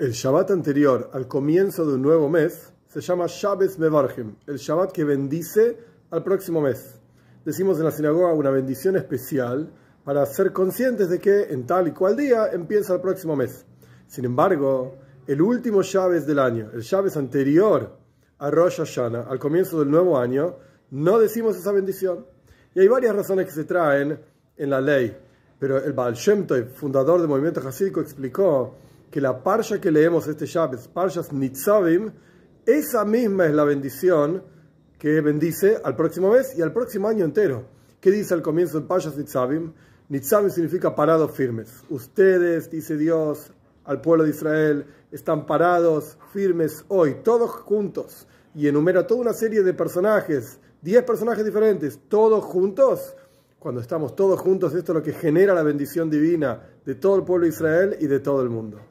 El Shabbat anterior al comienzo de un nuevo mes se llama Shabbat Mevarchim, el Shabbat que bendice al próximo mes. Decimos en la sinagoga una bendición especial para ser conscientes de que en tal y cual día empieza el próximo mes. Sin embargo, el último Shabbat del año, el Shabbat anterior a Rosh Hashanah, al comienzo del nuevo año, no decimos esa bendición. Y hay varias razones que se traen en la ley, pero el Baal Shem Tov, fundador del movimiento Hasídico, explicó que la parsha que leemos este Shabbat, Parshas Nitzavim, esa misma es la bendición que bendice al próximo mes y al próximo año entero. ¿Qué dice al comienzo de Parshas Nitzavim? Nitzavim significa parados firmes. Ustedes, dice Dios, al pueblo de Israel, están parados firmes hoy, todos juntos. Y enumera toda una serie de personajes, 10 personajes diferentes, todos juntos cuando estamos todos juntos, esto es lo que genera la bendición divina de todo el pueblo de Israel y de todo el mundo.